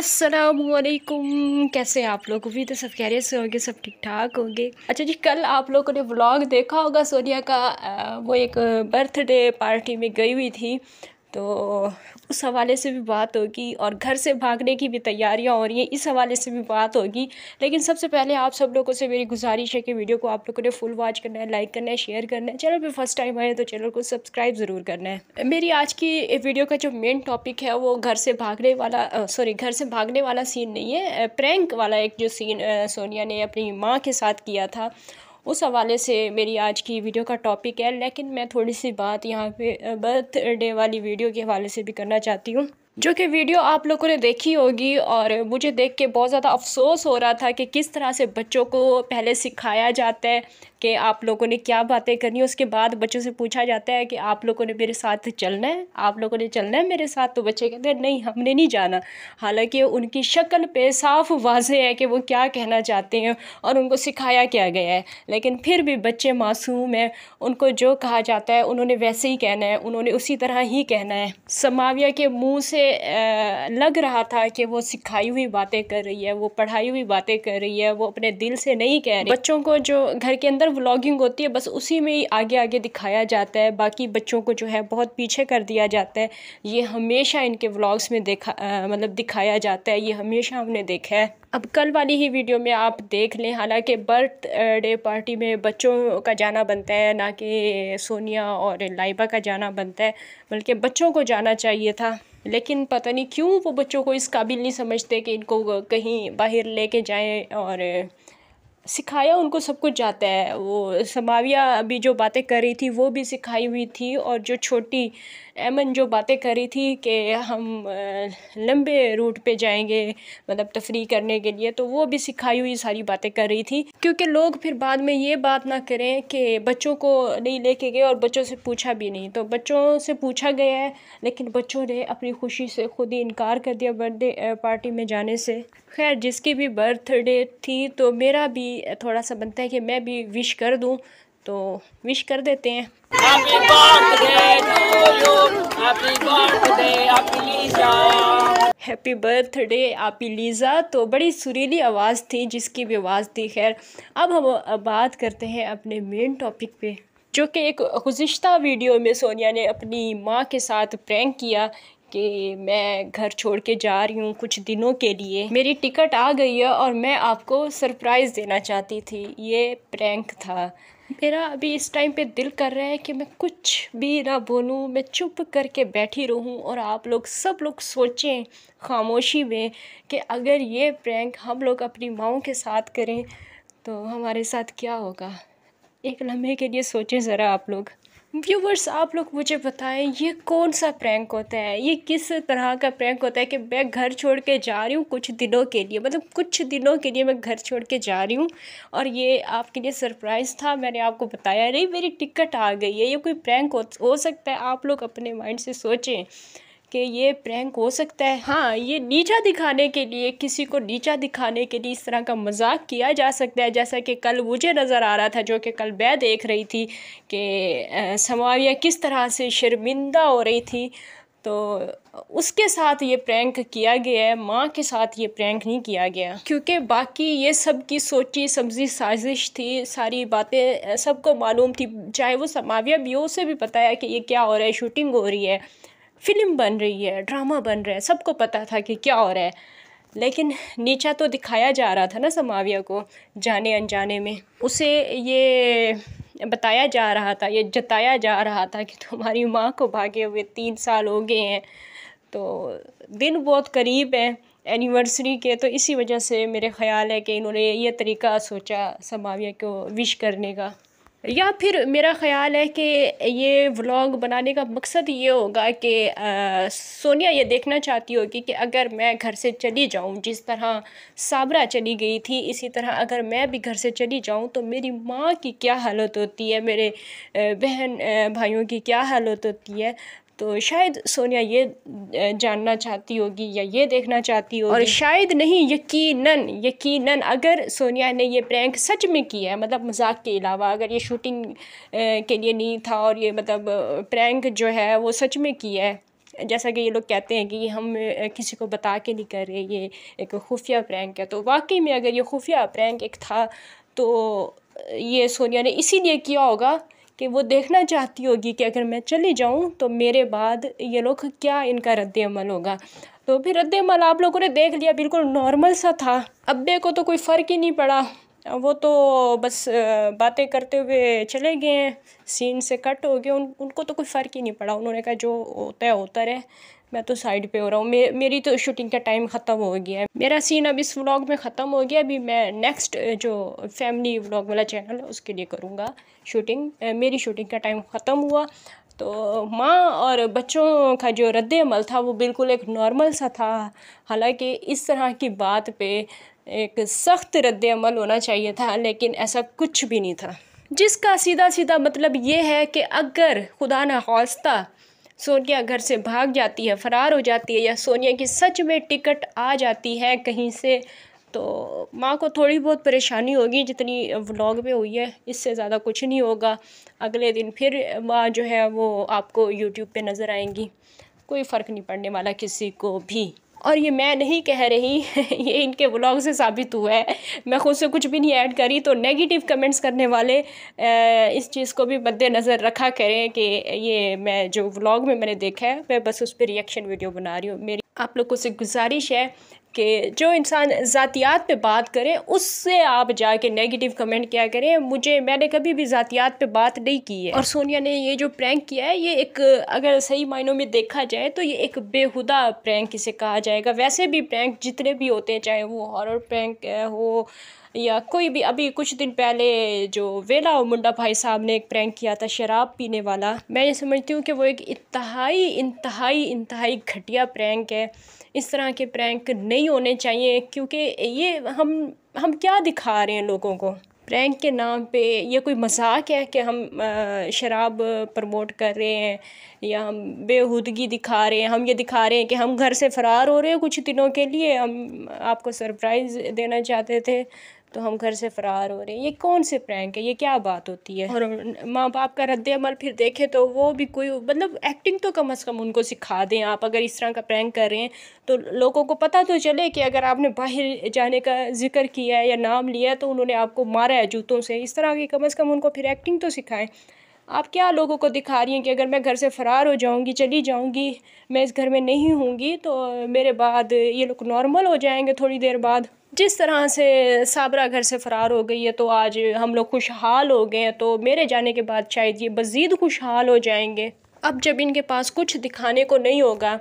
असलकुम कैसे हैं आप लोग भी तो सब रहे से होंगे सब ठीक ठाक होंगे अच्छा जी कल आप लोगों ने व्लॉग देखा होगा सोनिया का आ, वो एक बर्थडे पार्टी में गई हुई थी तो उस हवाले से भी बात होगी और घर से भागने की भी तैयारियां हो रही हैं इस हवाले से भी बात होगी लेकिन सबसे पहले आप सब लोगों से मेरी गुजारिश है कि वीडियो को आप लोगों ने फुल वॉच करना है लाइक करना है शेयर करना है चैनल पर फर्स्ट टाइम आए तो चैनल को सब्सक्राइब ज़रूर करना है मेरी आज की वीडियो का जो मेन टॉपिक है वो घर से भागने वाला सॉरी घर से भागने वाला सीन नहीं है प्रैंक वाला एक जो सीन सोनिया ने अपनी माँ के साथ किया था उस हवाले से मेरी आज की वीडियो का टॉपिक है लेकिन मैं थोड़ी सी बात यहाँ पे बर्थडे वाली वीडियो के हवाले से भी करना चाहती हूँ जो कि वीडियो आप लोगों ने देखी होगी और मुझे देख के बहुत ज़्यादा अफसोस हो रहा था कि किस तरह से बच्चों को पहले सिखाया जाता है कि आप लोगों ने क्या बातें करनी है उसके बाद बच्चों से पूछा जाता है कि आप लोगों ने मेरे साथ चलना है आप लोगों ने चलना है मेरे साथ तो बच्चे कहते हैं नहीं हमने नहीं जाना हालांकि उनकी शक्ल पे साफ वाजे है कि वो क्या कहना चाहते हैं और उनको सिखाया क्या गया है लेकिन फिर भी बच्चे मासूम हैं उनको जो कहा जाता है उन्होंने वैसे ही कहना है उन्होंने उसी तरह ही कहना है समाविया के मुँह से से लग रहा था कि वो सिखाई हुई बातें कर रही है वो पढ़ाई हुई बातें कर रही है वो अपने दिल से नहीं कह रही बच्चों को जो घर के अंदर व्लॉगिंग होती है बस उसी में ही आगे आगे दिखाया जाता है बाकी बच्चों को जो है बहुत पीछे कर दिया जाता है ये हमेशा इनके व्लॉग्स में देखा मतलब दिखाया जाता है ये हमेशा हमने देखा है अब कल वाली ही वीडियो में आप देख लें हालांकि बर्थ डे पार्टी में बच्चों का जाना बनता है ना कि सोनिया और लाइबा का जाना बनता है बल्कि बच्चों को जाना चाहिए था लेकिन पता नहीं क्यों वो बच्चों को इस काबिल नहीं समझते कि इनको कहीं बाहर लेके जाएं और सिखाया उनको सब कुछ जाता है वो समाविया अभी जो बातें कर रही थी वो भी सिखाई हुई थी और जो छोटी एमन जो बातें कर रही थी कि हम लंबे रूट पे जाएंगे मतलब तफरी करने के लिए तो वो भी सिखाई हुई सारी बातें कर रही थी क्योंकि लोग फिर बाद में ये बात ना करें कि बच्चों को नहीं लेके गए और बच्चों से पूछा भी नहीं तो बच्चों से पूछा गया है लेकिन बच्चों ने अपनी खुशी से खुद ही इनकार कर दिया बर्थडे पार्टी में जाने से खैर जिसकी भी बर्थडे थी तो मेरा भी थोड़ा सा बनता है कि मैं भी विश कर दूँ तो विश कर देते हैं हैप्पी बर्थडे आपी लीज़ा तो बड़ी सुरीली आवाज़ थी जिसकी भी आवाज़ थी खैर अब हम बात करते हैं अपने मेन टॉपिक पे जो कि एक गुज्त वीडियो में सोनिया ने अपनी माँ के साथ प्रैंक किया कि मैं घर छोड़ के जा रही हूँ कुछ दिनों के लिए मेरी टिकट आ गई है और मैं आपको सरप्राइज़ देना चाहती थी ये प्रैंक था मेरा अभी इस टाइम पे दिल कर रहा है कि मैं कुछ भी ना बोलूँ मैं चुप करके बैठी रहूँ और आप लोग सब लोग सोचें खामोशी में कि अगर ये प्रैंक हम लोग अपनी माओ के साथ करें तो हमारे साथ क्या होगा एक लम्हे के लिए सोचें ज़रा आप लोग व्यूवर्स आप लोग मुझे बताएं ये कौन सा प्रैंक होता है ये किस तरह का प्रैंक होता है कि मैं घर छोड़ के जा रही हूँ कुछ दिनों के लिए मतलब कुछ दिनों के लिए मैं घर छोड़ के जा रही हूँ और ये आपके लिए सरप्राइज़ था मैंने आपको बताया नहीं मेरी टिकट आ गई है ये कोई प्रैंक हो, हो सकता है आप लोग अपने माइंड से सोचें कि ये प्रैंक हो सकता है हाँ ये नीचा दिखाने के लिए किसी को नीचा दिखाने के लिए इस तरह का मजाक किया जा सकता है जैसा कि कल मुझे नज़र आ रहा था जो कि कल मैं देख रही थी कि समाविया किस तरह से शर्मिंदा हो रही थी तो उसके साथ ये प्रैंक किया गया है माँ के साथ ये प्रैंक नहीं किया गया क्योंकि बाकी ये सब की सोची समझी साजिश थी सारी बातें सबको मालूम थी चाहे वो समाविया भी हो उसे भी पता है कि ये क्या हो रहा है शूटिंग हो रही है फिल्म बन रही है ड्रामा बन रहा है सबको पता था कि क्या हो रहा है लेकिन नीचा तो दिखाया जा रहा था ना समाविया को जाने अनजाने में उसे ये बताया जा रहा था ये जताया जा रहा था कि तुम्हारी माँ को भागे हुए तीन साल हो गए हैं तो दिन बहुत करीब है एनिवर्सरी के तो इसी वजह से मेरे ख्याल है कि इन्होंने ये तरीका सोचा समाविया को विश करने का या फिर मेरा ख़्याल है कि ये व्लॉग बनाने का मकसद ये होगा कि सोनिया ये देखना चाहती होगी कि अगर मैं घर से चली जाऊं जिस तरह साबरा चली गई थी इसी तरह अगर मैं भी घर से चली जाऊं तो मेरी माँ की क्या हालत होती है मेरे बहन भाइयों की क्या हालत होती है तो शायद सोनिया ये जानना चाहती होगी या ये देखना चाहती होगी और शायद नहीं यकीनन यकीनन अगर सोनिया ने ये प्रैंक सच में किया है मतलब मजाक के अलावा अगर ये शूटिंग के लिए नहीं था और ये मतलब प्रैंक जो है वो सच में किया है जैसा कि ये लोग कहते हैं कि हम किसी को बता के नहीं कर रहे ये एक खुफिया प्रैंक है तो वाकई में अगर ये खुफिया प्रैंक एक था तो ये सोनिया ने इसीलिए किया होगा कि वो देखना चाहती होगी कि अगर मैं चली जाऊँ तो मेरे बाद ये लोग क्या इनका रद्दमल होगा तो फिर रद्दमल आप लोगों ने देख लिया बिल्कुल नॉर्मल सा था अब्बे को तो कोई फ़र्क ही नहीं पड़ा वो तो बस बातें करते हुए चले गए हैं सीन से कट हो गए उन उनको तो कोई फ़र्क ही नहीं पड़ा उन्होंने कहा जो होता है होता रहे मैं तो साइड पे हो रहा हूँ मे, मेरी तो शूटिंग का टाइम ख़त्म हो गया है मेरा सीन अब इस व्लॉग में ख़त्म हो गया अभी मैं नेक्स्ट जो फैमिली व्लॉग वाला चैनल है उसके लिए करूँगा शूटिंग मेरी शूटिंग का टाइम ख़त्म हुआ तो माँ और बच्चों का जो रद्द अमल था वो बिल्कुल एक नॉर्मल सा था हालांकि इस तरह की बात पे एक सख्त रद्द अमल होना चाहिए था लेकिन ऐसा कुछ भी नहीं था जिसका सीधा सीधा मतलब ये है कि अगर खुदा न हौसता सोनिया घर से भाग जाती है फ़रार हो जाती है या सोनिया की सच में टिकट आ जाती है कहीं से तो माँ को थोड़ी बहुत परेशानी होगी जितनी व्लॉग में हुई है इससे ज़्यादा कुछ नहीं होगा अगले दिन फिर माँ जो है वो आपको यूट्यूब पे नज़र आएंगी कोई फ़र्क नहीं पड़ने वाला किसी को भी और ये मैं नहीं कह रही ये इनके व्लॉग से साबित हुआ है मैं खुद से कुछ भी नहीं ऐड करी तो नेगेटिव कमेंट्स करने वाले इस चीज़ को भी मद्देनज़र रखा करें कि ये मैं जो व्लॉग में मैंने देखा है मैं बस उस पर रिएक्शन वीडियो बना रही हूँ मेरी आप लोगों से गुजारिश है कि जो इंसान ज़ातियात पे बात करें उससे आप जाके नेगेटिव कमेंट क्या करें मुझे मैंने कभी भी ज़ातियात पे बात नहीं की है और सोनिया ने ये जो प्रैंक किया है ये एक अगर सही मायनों में देखा जाए तो ये एक बेहुदा प्रैंक इसे कहा जाएगा वैसे भी प्रैंक जितने भी होते हैं चाहे वो हॉरर प्रैंक हो या कोई भी अभी कुछ दिन पहले जो वेला मुंडा भाई साहब ने एक प्रैंक किया था शराब पीने वाला मैं ये समझती हूँ कि वो एक इतहाई इंतहाई इंतहाई घटिया प्रैंक है इस तरह के प्रैंक नहीं होने चाहिए क्योंकि ये हम हम क्या दिखा रहे हैं लोगों को प्रैंक के नाम पे ये कोई मजाक है कि हम शराब प्रमोट कर रहे हैं या हम बेहूदगी दिखा रहे हैं हम ये दिखा रहे हैं कि हम घर से फ़रार हो रहे हैं कुछ दिनों के लिए हम आपको सरप्राइज़ देना चाहते थे तो हम घर से फ़रार हो रहे हैं ये कौन से प्रैंक है ये क्या बात होती है और माँ बाप का रद्द अमल फिर देखें तो वो भी कोई मतलब एक्टिंग तो कम अज़ कम उनको सिखा दें आप अगर इस तरह का प्रैंक कर रहे हैं तो लोगों को पता तो चले कि अगर आपने बाहर जाने का जिक्र किया है या नाम लिया है तो उन्होंने आपको मारा है जूतों से इस तरह की कम अज़ कम उनको फिर एक्टिंग तो सिखाएँ आप क्या लोगों को दिखा रही हैं कि अगर मैं घर से फ़रार हो जाऊंगी चली जाऊंगी मैं इस घर में नहीं होंगी तो मेरे बाद ये लोग नॉर्मल हो जाएंगे थोड़ी देर बाद जिस तरह से साबरा घर से फ़रार हो गई है तो आज हम लोग खुशहाल हो गए हैं तो मेरे जाने के बाद शायद ये मज़ीद खुशहाल हो जाएंगे अब जब इनके पास कुछ दिखाने को नहीं होगा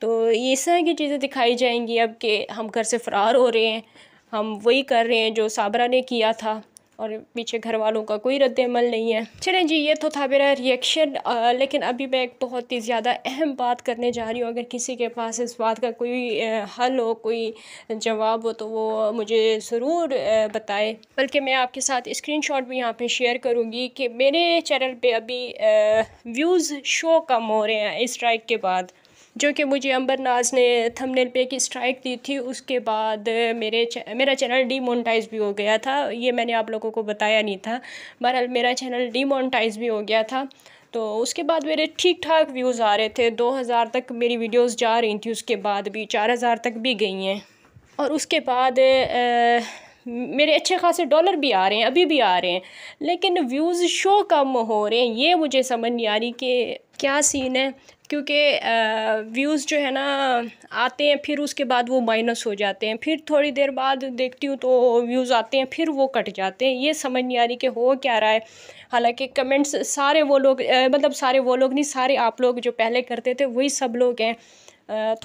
तो ये इस तरह की चीज़ें दिखाई जाएंगी अब कि हम घर से फ़रार हो रहे हैं हम वही कर रहे हैं जो साबरा ने किया था और पीछे घर वालों का कोई रद्दमल नहीं है चलें जी ये तो था मेरा रिएक्शन लेकिन अभी मैं एक बहुत ही ज़्यादा अहम बात करने जा रही हूँ अगर किसी के पास इस बात का कोई हल हो कोई जवाब हो तो वो मुझे ज़रूर बताए बल्कि मैं आपके साथ स्क्रीनशॉट भी यहाँ पे शेयर करूँगी कि मेरे चैनल पे अभी व्यूज़ शो कम हो रहे हैं स्ट्राइक के बाद जो कि मुझे अंबर नाज ने थंबनेल पे की स्ट्राइक दी थी उसके बाद मेरे च, मेरा चैनल डीमोनटाइज भी हो गया था ये मैंने आप लोगों को बताया नहीं था बहरहाल मेरा चैनल डीमोनटाइज भी हो गया था तो उसके बाद मेरे ठीक ठाक व्यूज़ आ रहे थे दो हज़ार तक मेरी वीडियोस जा रही थी उसके बाद भी चार हज़ार तक भी गई हैं और उसके बाद आ, मेरे अच्छे खासे डॉलर भी आ रहे हैं अभी भी आ रहे हैं लेकिन व्यूज़ शो कम हो रहे हैं ये मुझे समझ नहीं आ रही कि क्या सीन है क्योंकि व्यूज़ जो है ना आते हैं फिर उसके बाद वो माइनस हो जाते हैं फिर थोड़ी देर बाद देखती हूँ तो व्यूज़ आते हैं फिर वो कट जाते हैं ये समझ नहीं आ रही कि हो क्या रहा है हालांकि कमेंट्स सारे वो लोग मतलब सारे वो लोग नहीं सारे आप लोग जो पहले करते थे वही सब लोग हैं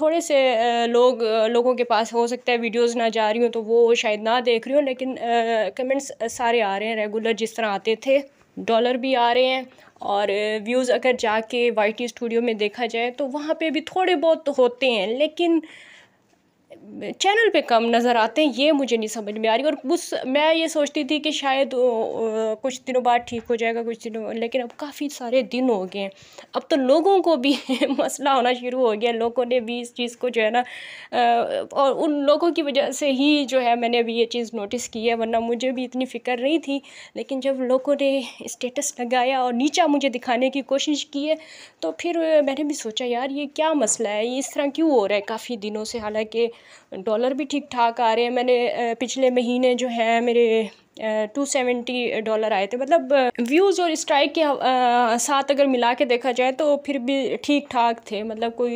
थोड़े से लोग लोगों के पास हो सकता है वीडियोज़ ना जा रही हूँ तो वो शायद ना देख रही हूँ लेकिन कमेंट्स सारे आ रहे हैं रेगुलर जिस तरह आते थे डॉलर भी आ रहे हैं और व्यूज़ अगर जाके वाई टी स्टूडियो में देखा जाए तो वहाँ पे भी थोड़े बहुत होते हैं लेकिन चैनल पे कम नज़र आते हैं ये मुझे नहीं समझ में आ रही और उस मैं ये सोचती थी कि शायद ओ, कुछ दिनों बाद ठीक हो जाएगा कुछ दिनों लेकिन अब काफ़ी सारे दिन हो गए हैं अब तो लोगों को भी मसला होना शुरू हो गया लोगों ने भी इस चीज़ को जो है ना और उन लोगों की वजह से ही जो है मैंने अभी ये चीज़ नोटिस की है वरना मुझे भी इतनी फ़िक्र नहीं थी लेकिन जब लोगों ने स्टेटस लगाया और नीचा मुझे दिखाने की कोशिश की है तो फिर मैंने भी सोचा यार ये क्या मसला है ये इस तरह क्यों हो रहा है काफ़ी दिनों से हालाँकि डॉलर भी ठीक ठाक आ रहे हैं मैंने पिछले महीने जो है मेरे टू सेवेंटी डॉलर आए थे मतलब व्यूज़ और स्ट्राइक के साथ अगर मिला के देखा जाए तो फिर भी ठीक ठाक थे मतलब कोई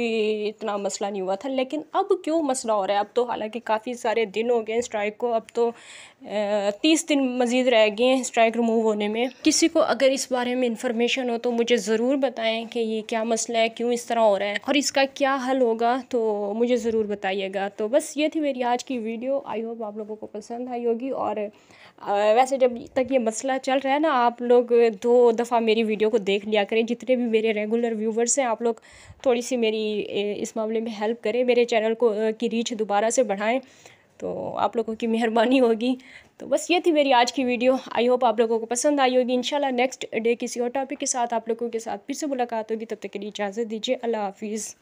इतना मसला नहीं हुआ था लेकिन अब क्यों मसला हो रहा है अब तो हालांकि काफ़ी सारे दिन हो गए स्ट्राइक को अब तो तीस दिन मज़ीद रह गए हैं स्ट्राइक रिमूव होने में किसी को अगर इस बारे में इंफॉर्मेशन हो तो मुझे ज़रूर बताएँ कि ये क्या मसला है क्यों इस तरह हो रहा है और इसका क्या हल होगा तो मुझे ज़रूर बताइएगा तो बस ये थी मेरी आज की वीडियो आई होप आप लोगों को पसंद आई होगी और वैसे जब तक ये मसला चल रहा है ना आप लोग दो दफ़ा मेरी वीडियो को देख लिया करें जितने भी मेरे रेगुलर व्यूवर्स हैं आप लोग थोड़ी सी मेरी इस मामले में हेल्प करें मेरे चैनल को की रीच दोबारा से बढ़ाएँ तो आप लोगों की मेहरबानी होगी तो बस ये थी मेरी आज की वीडियो आई होप आप लोगों को पसंद आई होगी इंशाल्लाह नेक्स्ट डे किसी और टॉपिक के साथ आप लोगों के साथ फिर से मुलाकात होगी तब तक के लिए इजाज़त दीजिए अल्लाह हाफिज़